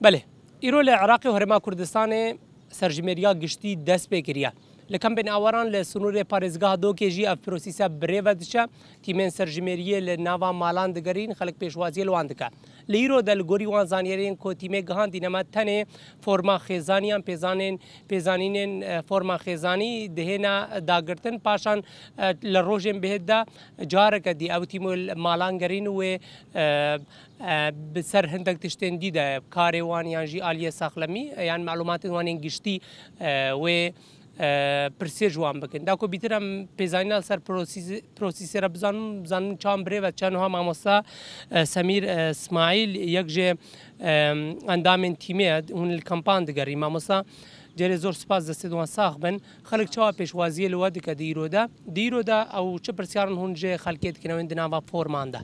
بله ایرو لعراق هرما کردستان سرجمریا گشتی دست بکریا لکم بین اوران لسنور پارزگاه دو که جی اف پروسیسا بریو دشه تیمین سرجمریه لناوا مالان دگرین خلق پیشوازی لواندکه لیرو گوری وان زانیرین کو تیمه گهان دینما تنه فرما خیزانیان پیزانین پیزانین فرما خیزانی دهنا داگرتن پاشان لروجن بهدا جارک دی او تیمو مالانگرین و بسر هندك تشتندي ده كاري وان يانجي آلية ساخلمي يعني معلومات وان انجشتي و پرسیار جوان بکن دا کو بیترم پیزاینا سر پروسیس پروسیس را بزنم بزنم چان بره و چان هم اماسا سمیر اسماعیل یک جه اندامن تیمه اون کمپان دگری اماسا جری زور سپاس دست دوان ساخ بن خلک چا پیشوازی لواد کدیرو ده دیرو ده او چه پرسیارن هونجه خلکیت کنوین دنا و فرمانده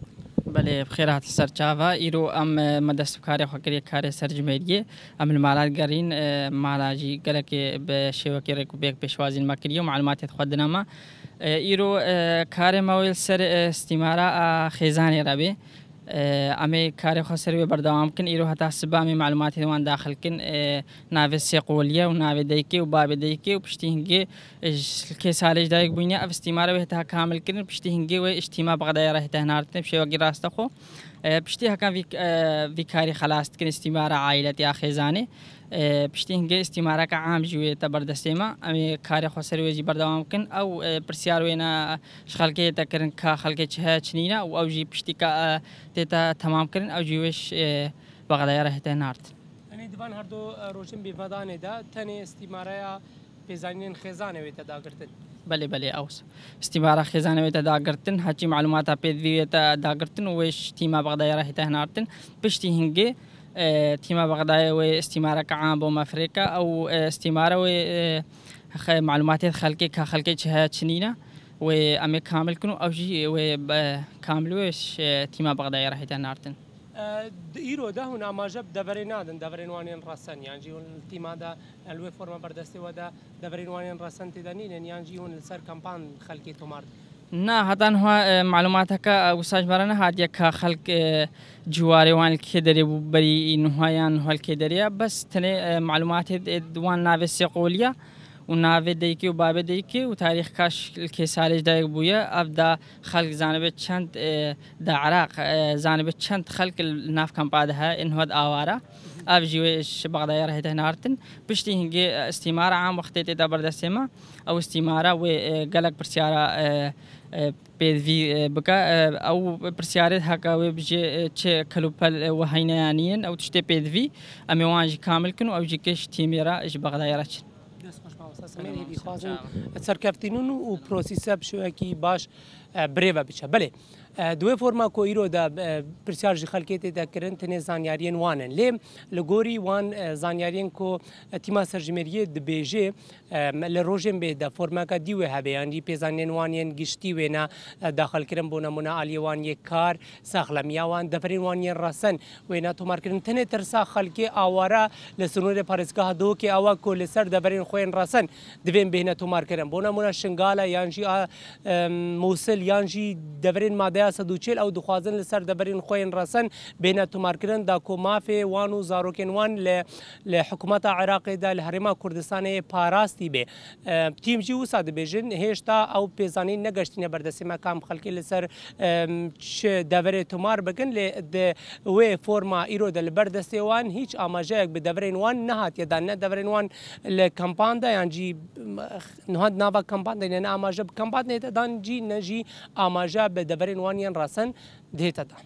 Bale, Khairat Sarçava, îro em me destkarê xwe kiriye karê sercmeriyê, em li malar gerîn mala jî gelekê bi şêwekê rêkûbêk pêşwazîn me kiriye û malumatê xwe dine me. Îro karê me wê ser stîmara a Xêzanê re bê. امي كاري خسر بردوام كن ايرو هتا سبا امي معلوماتي وان داخل كن نافي سيقوليا ونافي ديكي وباب ديكي وبشتي هنجي كي سالج دايك بينيا اف استمارة وهتا كامل كن بشتي هنجي واجتماع بغدايا رهتا هنارتن بشي وقي راستخو پشتی هەکان ڤیکاری خلاستکردن استیمارە عیلەتی یاخێزانێ پشتی هەنگێ استیمارەکە عامژوێتە بەردەستێمە ئەمێ کاری خۆسەر وێژی بەردەوام بکەن ئەو پرسیار وێنە شخەلکەیە دەکردن کا خەلکێک هە چنینە و ئەوژی پشتی تێتە تەمامکردن ئەو جیێش بەغدایە هەتە نارد. ئەنی دوان هەردوو ڕۆژن بیڤدانێدا تەنێ استیمارەیە پێزانین خێزانەوێتە داگرتن. بله بله اوس استمارة خزانة ويتا داغرتن هچی معلومات بيد ويتا داغرتن ويش تيما بغداي راهيتا هنارتن بشتي هنجي اه تيما بغداي واستمارة كعام بوم افريكا او آه، استمارة و اه معلومات خلقي كخلقي جهة شنينة و امي كامل كنو او جي و آه، كامل ويش آه، تيما بغداي راهيتا هنارتن ئیرۆ داهون ئاماژە دەبەرێ نادن دەبرێنوانیان ڕاستەن یانجی هون تیمادا لێ فۆرمە بەردەستیەوەدا دەبرێنوانیان ڕاستەن تێدانینێن یانجی هون لەسەر کەمپان خەلکی تۆمارد. نا هەتان هوا معلوماتەکە وساژبارە نەهاتیە کە خەک جوارێوان کێ دەرێ بوو بەری نوهایان هەلکێ دەریە بەس تەنێ معلوماتێت دوان ناوێ سێقۆلیە. ناوێ دەیکی و بابێ دەیکی و تاریخ کاش کێسالش دایک بووە ئەفدا خەک زانبێت چەند دا عراق زانبێت چەند خەک نافکەمپادەها ئینهۆت ئاوارە. ئەف ژیێش بەغدای ڕێتە نارتن پشتی هنگێ ئەستیمارە ئام وختێ تێدا بەردەسێمە ئەو ئستیمارە وێ گەلک پرسیارە پێوی بکە ئەو پرسیارێت هەکاوێ بژێ چێ کەلوپەل وهینەیانیان ئەو تشتێ پێدوی ئەمێوانژی کاملکن و ئەوجی کەش تیمێرە ژ بەغدایڕەچن دەست خۆش باوەسە سەمێری بیخوازم سەرکەفتینون و پرۆسیسە بشوەکی باش برێوە بچە بڵێ دوێ فۆرما کۆیرۆ دا پرسیارژی خەکێتی دەکردن تنێ زانیاریان وانن لێم لە گۆری وان زانیاریان کۆ تیما سەرژمێریە دبێژێ لە ڕۆژێن بێدا فۆرمەکە دیوێ هەبیانی پێزانێن وانیان گشتی وێنا داخلکردن بۆ نەمونە ئالیێوانیە کار ساخلەمیاوان دەفرین وانیان ڕەسەن وێنا تۆمارکردن تنێ ترسا خەلکێ ئاوارە لە سنوورێ پارێزگا هەدۆکی ئەوە کۆ لەسەر دەبرین خۆیان ڕەسەن دبێن بهێنە تۆمارکردن بۆ نەمونە شنگالە یانجی مووسل یان جی دەبرێن مادەیا سەدوچێل ئەو دخوازن لەسەر دەبرین خۆیان ڕەسەن بێنە تومارکردن دا کۆمافێ وان و زارۆکێن وان لە حکوومەتە عێراقیدا لە هەرێما کوردستانەیە پاراستی بێ تیمجی وسا دەبێژن هێشتا ئەو پێزانین نەگەشتینە بەردەسیمە کام خەلکی لەسەر دەورێت تومار بگن لێ وێ فۆما ئیرۆدە لە بەردەستێوان هیچ ئاماژەیەک بە دەورێن وان نهاتیەدان نە دەورێن وان لە کەمپاندا یانجی نهاد ناوا کەمپاندەێنە ئاماژە کەمپانێتەدان جی نەژی ئاماژە بە دەبەرێن وانیان ڕاستن دێتە دا.